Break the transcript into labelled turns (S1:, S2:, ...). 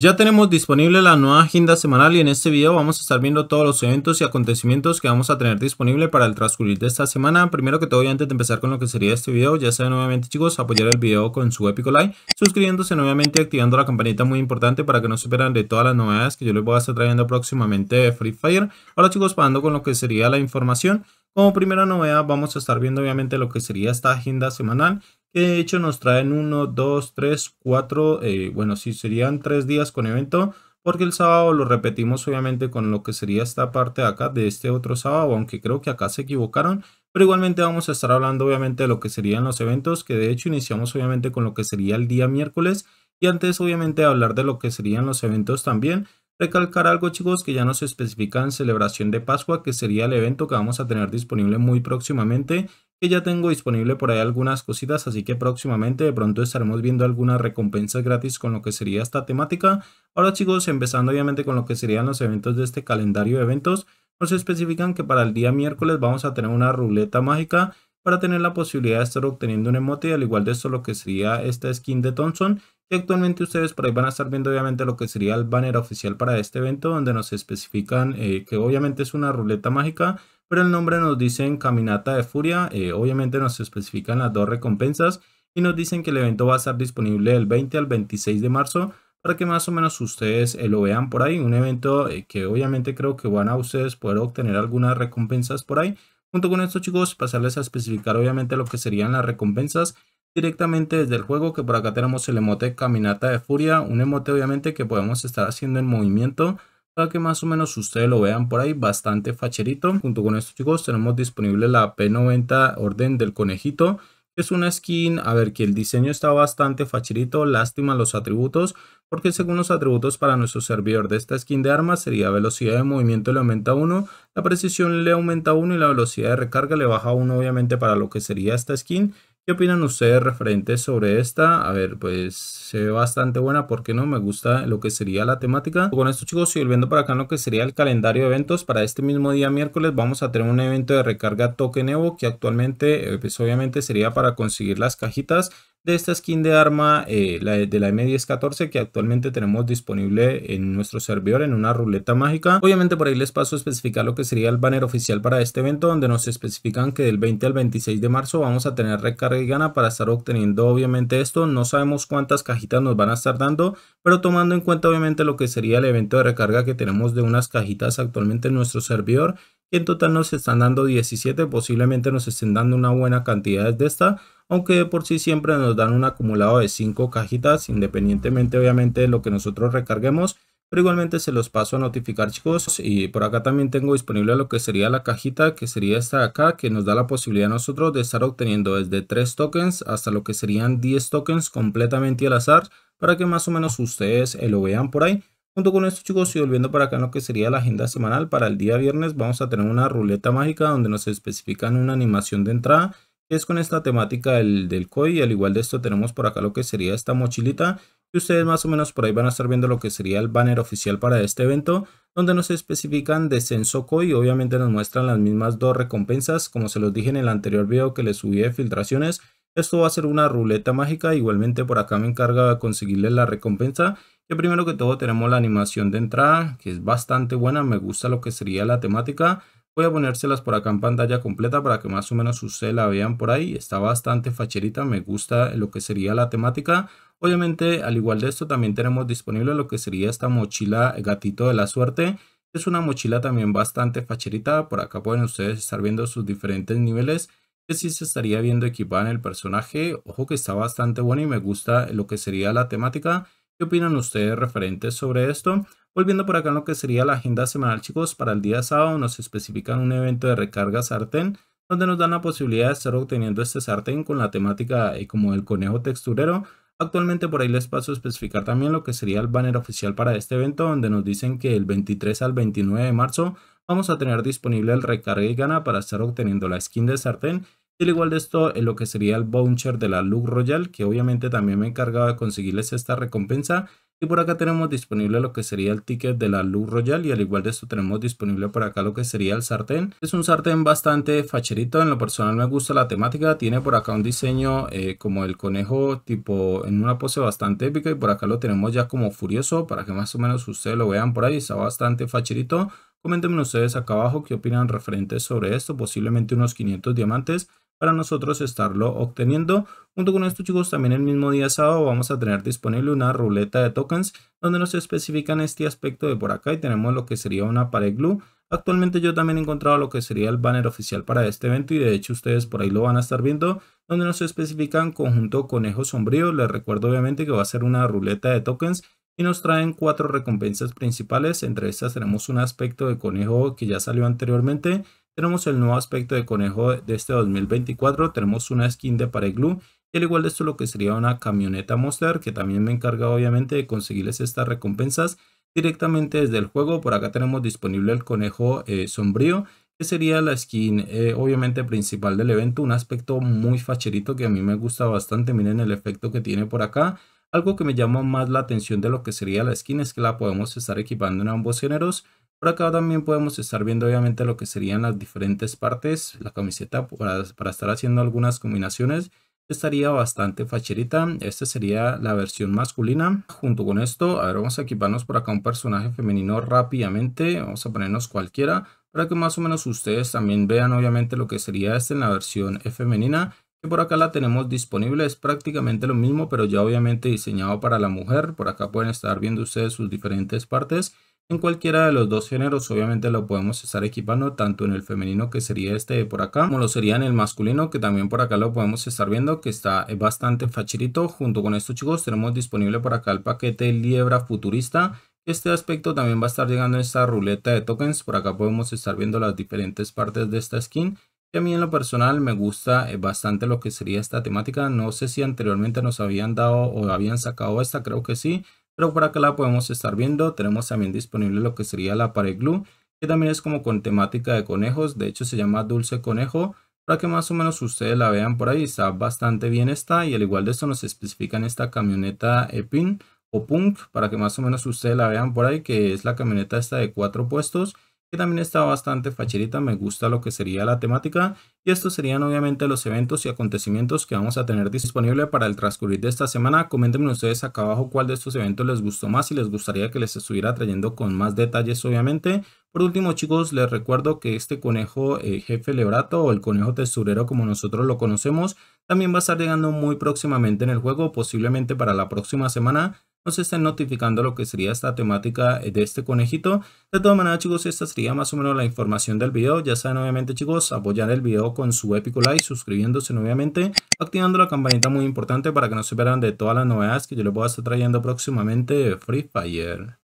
S1: Ya tenemos disponible la nueva agenda semanal y en este video vamos a estar viendo todos los eventos y acontecimientos que vamos a tener disponible para el transcurrir de esta semana. Primero que todo y antes de empezar con lo que sería este video, ya saben nuevamente chicos apoyar el video con su épico like, suscribiéndose nuevamente y activando la campanita muy importante para que no se pierdan de todas las novedades que yo les voy a estar trayendo próximamente de Free Fire. Ahora chicos, pasando con lo que sería la información. Como primera novedad vamos a estar viendo obviamente lo que sería esta agenda semanal que de hecho nos traen 1, 2, 3, 4, bueno, sí serían 3 días con evento, porque el sábado lo repetimos obviamente con lo que sería esta parte de acá, de este otro sábado, aunque creo que acá se equivocaron, pero igualmente vamos a estar hablando obviamente de lo que serían los eventos, que de hecho iniciamos obviamente con lo que sería el día miércoles, y antes obviamente hablar de lo que serían los eventos también, Recalcar algo chicos que ya nos especifican celebración de Pascua, que sería el evento que vamos a tener disponible muy próximamente, que ya tengo disponible por ahí algunas cositas, así que próximamente de pronto estaremos viendo algunas recompensas gratis con lo que sería esta temática. Ahora chicos, empezando obviamente con lo que serían los eventos de este calendario de eventos, nos especifican que para el día miércoles vamos a tener una ruleta mágica para tener la posibilidad de estar obteniendo un emote, al igual de esto lo que sería esta skin de Thompson, y actualmente ustedes por ahí van a estar viendo obviamente lo que sería el banner oficial para este evento, donde nos especifican eh, que obviamente es una ruleta mágica, pero el nombre nos dicen Caminata de Furia, eh, obviamente nos especifican las dos recompensas y nos dicen que el evento va a estar disponible del 20 al 26 de marzo para que más o menos ustedes eh, lo vean por ahí, un evento que obviamente creo que van a ustedes poder obtener algunas recompensas por ahí. Junto con esto chicos, pasarles a especificar obviamente lo que serían las recompensas directamente desde el juego que por acá tenemos el emote caminata de furia un emote obviamente que podemos estar haciendo en movimiento para que más o menos ustedes lo vean por ahí bastante facherito junto con esto chicos tenemos disponible la p90 orden del conejito es una skin, a ver que el diseño está bastante facherito, lástima los atributos, porque según los atributos para nuestro servidor de esta skin de armas sería velocidad de movimiento le aumenta 1, la precisión le aumenta 1 y la velocidad de recarga le baja 1 obviamente para lo que sería esta skin. ¿Qué opinan ustedes referente sobre esta? A ver, pues se ve bastante buena, porque no? Me gusta lo que sería la temática. Con esto chicos, y volviendo para acá lo que sería el calendario de eventos, para este mismo día miércoles vamos a tener un evento de recarga token Evo que actualmente, eh, pues obviamente sería para conseguir las cajitas de esta skin de arma eh, de la M1014 que actualmente tenemos disponible en nuestro servidor en una ruleta mágica. Obviamente por ahí les paso a especificar lo que sería el banner oficial para este evento donde nos especifican que del 20 al 26 de marzo vamos a tener recarga Gana para estar obteniendo obviamente esto. No sabemos cuántas cajitas nos van a estar dando, pero tomando en cuenta obviamente lo que sería el evento de recarga que tenemos de unas cajitas actualmente en nuestro servidor, en total nos están dando 17, posiblemente nos estén dando una buena cantidad de esta, aunque por sí siempre nos dan un acumulado de 5 cajitas, independientemente obviamente de lo que nosotros recarguemos, pero igualmente se los paso a notificar chicos y por acá también tengo disponible lo que sería la cajita que sería esta acá que nos da la posibilidad a nosotros de estar obteniendo desde 3 tokens hasta lo que serían 10 tokens completamente al azar para que más o menos ustedes eh, lo vean por ahí. Junto con esto chicos y volviendo para acá en lo que sería la agenda semanal para el día viernes vamos a tener una ruleta mágica donde nos especifican una animación de entrada que es con esta temática del, del y al igual de esto tenemos por acá lo que sería esta mochilita y ustedes más o menos por ahí van a estar viendo lo que sería el banner oficial para este evento, donde nos especifican descenso y obviamente nos muestran las mismas dos recompensas, como se los dije en el anterior video que les subí de filtraciones, esto va a ser una ruleta mágica, igualmente por acá me encarga de conseguirles la recompensa, que primero que todo tenemos la animación de entrada, que es bastante buena, me gusta lo que sería la temática, Voy a ponérselas por acá en pantalla completa para que más o menos ustedes la vean por ahí. Está bastante facherita, me gusta lo que sería la temática. Obviamente, al igual de esto, también tenemos disponible lo que sería esta mochila gatito de la suerte. Es una mochila también bastante facherita. Por acá pueden ustedes estar viendo sus diferentes niveles que sí se estaría viendo equipada en el personaje. Ojo que está bastante bueno y me gusta lo que sería la temática. ¿Qué opinan ustedes referentes sobre esto? Volviendo por acá en lo que sería la agenda semanal, chicos, para el día sábado nos especifican un evento de recarga sartén donde nos dan la posibilidad de estar obteniendo este sartén con la temática eh, como el conejo texturero. Actualmente por ahí les paso a especificar también lo que sería el banner oficial para este evento donde nos dicen que el 23 al 29 de marzo vamos a tener disponible el recarga y gana para estar obteniendo la skin de sartén. Y al igual de esto en eh, lo que sería el voucher de la Look Royal que obviamente también me he encargado de conseguirles esta recompensa y por acá tenemos disponible lo que sería el ticket de la Luz Royal y al igual de esto tenemos disponible por acá lo que sería el sartén. Es un sartén bastante facherito, en lo personal me gusta la temática, tiene por acá un diseño eh, como el conejo tipo en una pose bastante épica y por acá lo tenemos ya como furioso para que más o menos ustedes lo vean por ahí, está bastante facherito. Coméntenme ustedes acá abajo qué opinan referentes sobre esto, posiblemente unos 500 diamantes para nosotros estarlo obteniendo. Junto con estos chicos, también el mismo día sábado vamos a tener disponible una ruleta de tokens donde nos especifican este aspecto de por acá y tenemos lo que sería una pared glue. Actualmente yo también he encontrado lo que sería el banner oficial para este evento y de hecho ustedes por ahí lo van a estar viendo donde nos especifican conjunto conejo sombrío. Les recuerdo obviamente que va a ser una ruleta de tokens y nos traen cuatro recompensas principales. Entre estas tenemos un aspecto de conejo que ya salió anteriormente tenemos el nuevo aspecto de conejo de este 2024, tenemos una skin de Pareglue y al igual de esto lo que sería una camioneta Monster, que también me encarga obviamente de conseguirles estas recompensas directamente desde el juego. Por acá tenemos disponible el conejo eh, sombrío, que sería la skin eh, obviamente principal del evento, un aspecto muy facherito que a mí me gusta bastante, miren el efecto que tiene por acá. Algo que me llama más la atención de lo que sería la skin es que la podemos estar equipando en ambos géneros, por acá también podemos estar viendo obviamente lo que serían las diferentes partes. La camiseta para, estar haciendo algunas combinaciones estaría bastante facherita. Esta sería la versión masculina. Junto con esto, a ver, vamos a equiparnos por acá un personaje femenino rápidamente. Vamos a ponernos cualquiera para que más o menos ustedes también vean obviamente lo que sería esta en la versión femenina. Que por acá la tenemos disponible, es prácticamente lo mismo, pero ya obviamente diseñado para la mujer. Por acá pueden estar viendo ustedes sus diferentes partes. En cualquiera de los dos géneros obviamente lo podemos estar equipando tanto en el femenino que sería este por acá como lo sería en el masculino que también por acá lo podemos estar viendo que está eh, bastante facilito. Junto con esto chicos tenemos disponible por acá el paquete Liebra Futurista. Este aspecto también va a estar llegando a esta ruleta de tokens. Por acá podemos estar viendo las diferentes partes de esta skin. Y a mí en lo personal me gusta eh, bastante lo que sería esta temática. No sé si anteriormente nos habían dado o habían sacado esta, creo que sí pero por acá la podemos estar viendo. Tenemos también disponible lo que sería la pared glue, que también es como con temática de conejos. De hecho se llama Dulce Conejo, para que más o menos ustedes la vean por ahí. Está bastante bien esta y al igual de esto nos especifican esta camioneta Epin o Punk, para que más o menos ustedes la vean por ahí, que es la camioneta esta de cuatro puestos que también está bastante facherita, me gusta lo que sería la temática y estos serían obviamente los eventos y acontecimientos que vamos a tener disponible para el transcurrir de esta semana. Coméntenme ustedes acá abajo cuál de estos eventos les gustó más y les gustaría que les estuviera trayendo con más detalles obviamente. Por último chicos, les recuerdo que este conejo eh, jefe lebrato o el conejo tesurero como nosotros lo conocemos también va a estar llegando muy próximamente en el juego, posiblemente para la próxima semana se estén notificando lo que sería esta temática eh, de este conejito. De todas maneras, chicos, esta sería más o menos la información del video. Ya saben, obviamente, chicos, apoyar el video con su épico like, suscribiéndose nuevamente, activando la campanita muy importante para que no se pierdan de todas las novedades que yo les voy a estar trayendo próximamente de Free Fire.